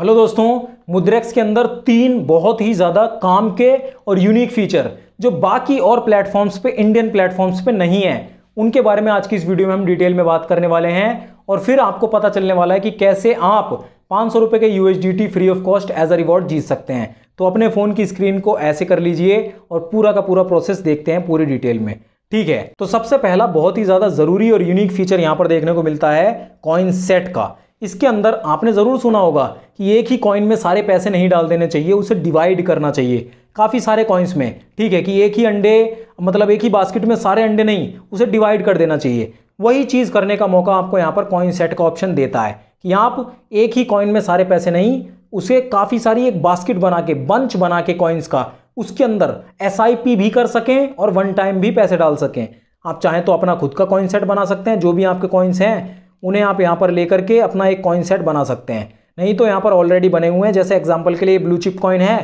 hello दोस्तों मुद्रेक्स के अंदर तीन बहुत ही ज़्यादा काम के और यूनिक फीचर जो बाकी और प्लेटफॉर्म्स पे इंडियन प्लेटफॉर्म्स पे नहीं है उनके बारे में आज की इस वीडियो में हम डिटेल में बात करने वाले हैं और फिर आपको पता चलने वाला है कि कैसे आप पाँच सौ के यू free of cost as a reward जीत सकते हैं तो अपने फ़ोन की स्क्रीन को ऐसे कर लीजिए और पूरा का पूरा प्रोसेस देखते हैं पूरी डिटेल में ठीक है तो सबसे पहला बहुत ही ज़्यादा ज़रूरी और यूनिक फीचर यहाँ पर देखने को मिलता है कॉइन सेट का इसके अंदर आपने ज़रूर सुना होगा कि एक ही कॉइन में सारे पैसे नहीं डाल देने चाहिए उसे डिवाइड करना चाहिए काफ़ी सारे कॉइन्स में ठीक है कि एक ही अंडे मतलब एक ही बास्केट में सारे अंडे नहीं उसे डिवाइड कर देना चाहिए वही चीज़ करने का मौका आपको यहाँ पर कॉइन सेट का ऑप्शन देता है कि आप एक ही कॉइन में सारे पैसे नहीं उसे काफ़ी सारी एक बास्केट बना के बंच बना के कॉइन्स का उसके अंदर एस भी कर सकें और वन टाइम भी पैसे डाल सकें आप चाहें तो अपना खुद का कॉइन सेट बना सकते हैं जो भी आपके कॉइन्स हैं उन्हें आप यहाँ पर लेकर के अपना एक कॉइन सेट बना सकते हैं नहीं तो यहाँ पर ऑलरेडी बने हुए हैं जैसे एग्जाम्पल के लिए ब्लू चिप कॉइन है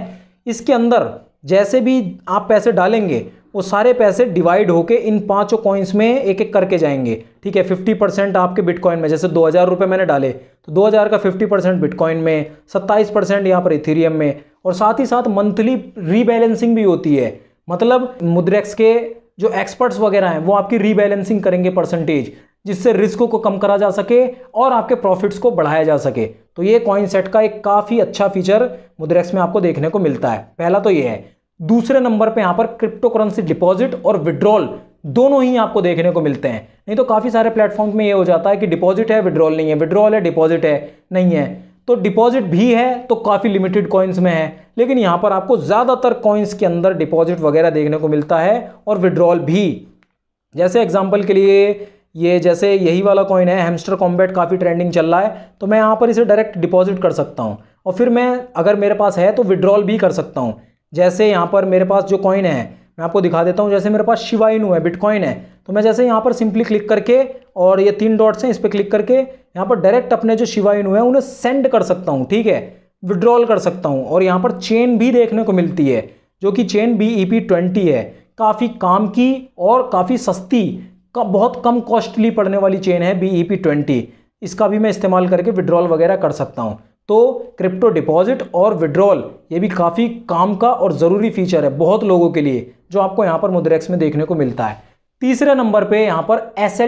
इसके अंदर जैसे भी आप पैसे डालेंगे वो सारे पैसे डिवाइड होके इन पांचों कॉइन्स में एक एक करके जाएंगे ठीक है फिफ्टी परसेंट आपके बिटकॉइन में जैसे दो हज़ार रुपये मैंने डाले तो दो हज़ार का फिफ्टी परसेंट बिटकॉइन में सत्ताईस परसेंट यहाँ पर इथेरियम में और साथ ही साथ मंथली रीबैलेंसिंग भी होती है मतलब मुद्रेक्स के जो एक्सपर्ट्स वगैरह हैं वो आपकी रीबैलेंसिंग करेंगे परसेंटेज जिससे रिस्क को कम करा जा सके और आपके प्रॉफिट्स को बढ़ाया जा सके तो ये कॉइन सेट का एक काफ़ी अच्छा फीचर मुद्रेक्स में आपको देखने को मिलता है पहला तो ये है दूसरे नंबर पे यहाँ पर क्रिप्टो करेंसी डिपॉजिट और विड्रॉल दोनों ही आपको देखने को मिलते हैं नहीं तो काफ़ी सारे प्लेटफॉर्म में ये हो जाता है कि डिपॉजिट है विड्रॉल नहीं है विड्रॉल है डिपॉजिट है नहीं है तो डिपॉजिट भी है तो काफ़ी लिमिटेड कॉइन्स में है लेकिन यहाँ पर आपको ज़्यादातर कॉइन्स के अंदर डिपॉजिट वगैरह देखने को मिलता है और विड्रॉल भी जैसे एग्जाम्पल के लिए ये जैसे यही वाला कॉइन है हेमस्टर कॉम्बैट काफ़ी ट्रेंडिंग चल रहा है तो मैं यहाँ पर इसे डायरेक्ट डिपॉजिट कर सकता हूँ और फिर मैं अगर मेरे पास है तो विड्रॉल भी कर सकता हूँ जैसे यहाँ पर मेरे पास जो कॉइन है मैं आपको दिखा देता हूँ जैसे मेरे पास शिवाइनू है बिटकॉइन है तो मैं जैसे यहाँ पर सिंपली क्लिक करके और ये तीन डॉट्स हैं इस पर क्लिक करके यहाँ पर डायरेक्ट अपने जो शिवाइनू है उन्हें सेंड कर सकता हूँ ठीक है विड्रॉल कर सकता हूँ और यहाँ पर चेन भी देखने को मिलती है जो कि chain B E P twenty है काफ़ी काम की और काफ़ी सस्ती कम बहुत कम कॉस्टली पड़ने वाली चेन है बी ई पी ट्वेंटी इसका भी मैं इस्तेमाल करके विड्रॉल वगैरह कर सकता हूँ तो क्रिप्टो डिपॉजिट और विड्रॉल ये भी काफ़ी काम का और ज़रूरी फीचर है बहुत लोगों के लिए जो आपको यहाँ पर मुद्रेक्स में देखने को मिलता है तीसरे नंबर पे यहाँ पर एस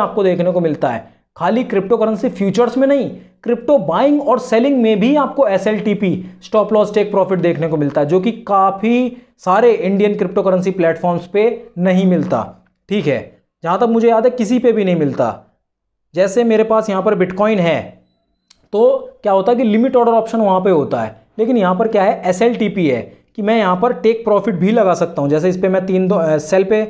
आपको देखने को मिलता है खाली क्रिप्टो करेंसी फ्यूचर्स में नहीं क्रिप्टो बाइंग और सेलिंग में भी आपको एस स्टॉप लॉस टेक प्रॉफिट देखने को मिलता है जो कि काफ़ी सारे इंडियन क्रिप्टो करेंसी प्लेटफॉर्म्स पे नहीं मिलता ठीक है जहाँ तक मुझे याद है किसी पे भी नहीं मिलता जैसे मेरे पास यहाँ पर बिटकॉइन है तो क्या होता है कि लिमिट ऑर्डर ऑप्शन वहाँ पे होता है लेकिन यहाँ पर क्या है एस है कि मैं यहाँ पर टेक प्रॉफिट भी लगा सकता हूँ जैसे इस पर मैं तीन सेल पे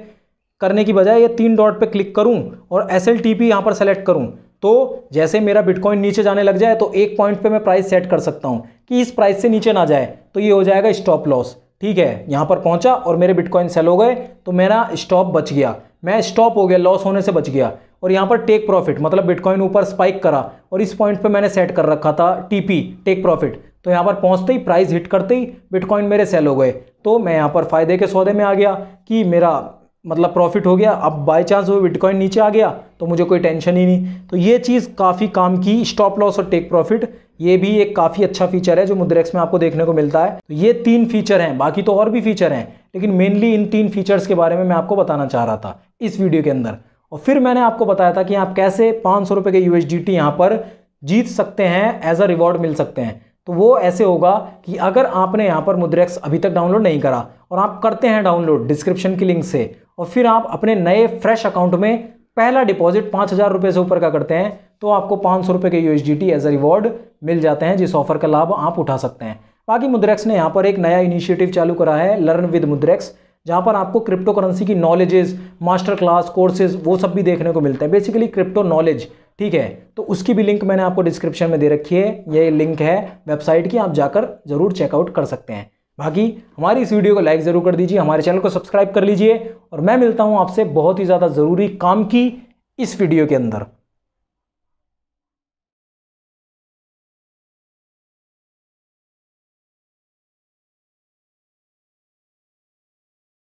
करने की बजाय ये तीन डॉट पे क्लिक करूँ और एस एल टी पी यहाँ पर सेलेक्ट करूँ तो जैसे मेरा बिटकॉइन नीचे जाने लग जाए तो एक पॉइंट पे मैं प्राइस सेट कर सकता हूँ कि इस प्राइस से नीचे ना जाए तो ये हो जाएगा स्टॉप लॉस ठीक है यहाँ पर पहुँचा और मेरे बिटकॉइन सेल हो गए तो मेरा स्टॉप बच गया मैं स्टॉप हो गया लॉस होने से बच गया और यहाँ पर टेक प्रॉफिट मतलब बिटकॉइन ऊपर स्पाइक करा और इस पॉइंट पे मैंने सेट कर रखा था टीपी टेक प्रॉफिट तो यहाँ पर पहुँचते ही प्राइस हिट करते ही बिटकॉइन मेरे सेल हो गए तो मैं यहाँ पर फ़ायदे के सौदे में आ गया कि मेरा मतलब प्रॉफिट हो गया अब बाय चांस वो बिटकॉइन नीचे आ गया तो मुझे कोई टेंशन ही नहीं तो ये चीज़ काफ़ी काम की स्टॉप लॉस और टेक प्रॉफिट ये भी एक काफ़ी अच्छा फीचर है जो मुद्रेक्स में आपको देखने को मिलता है तो ये तीन फीचर हैं बाकी तो और भी फीचर हैं लेकिन मेनली इन तीन फीचर्स के बारे में मैं आपको बताना चाह रहा था इस वीडियो के अंदर और फिर मैंने आपको बताया था कि आप कैसे पाँच सौ रुपये के यू एच डी टी यहाँ पर जीत सकते हैं एज अ रिवॉर्ड मिल सकते हैं तो वो ऐसे होगा कि अगर आपने यहाँ पर मुद्रेक्स अभी तक डाउनलोड नहीं करा और आप करते हैं डाउनलोड डिस्क्रिप्शन की लिंक से और फिर आप अपने नए फ्रेश अकाउंट में पहला डिपॉजिट पाँच हज़ार रुपये से ऊपर का करते हैं तो आपको पाँच सौ रुपये के यू एज अ रिवॉर्ड मिल जाते हैं जिस ऑफर का लाभ आप उठा सकते हैं बाकी मुद्रेक्स ने यहाँ पर एक नया इनिशिएटिव चालू करा है लर्न विद मुद्रेक्स जहाँ पर आपको क्रिप्टो करेंसी की नॉलेजेस मास्टर क्लास कोर्सेज वो सब भी देखने को मिलते हैं बेसिकली क्रिप्टो नॉलेज ठीक है तो उसकी भी लिंक मैंने आपको डिस्क्रिप्शन में दे रखी है ये लिंक है वेबसाइट की आप जाकर ज़रूर चेकआउट कर सकते हैं बाकी हमारी इस वीडियो को लाइक ज़रूर कर दीजिए हमारे चैनल को सब्सक्राइब कर लीजिए और मैं मिलता हूँ आपसे बहुत ही ज़्यादा ज़रूरी काम की इस वीडियो के अंदर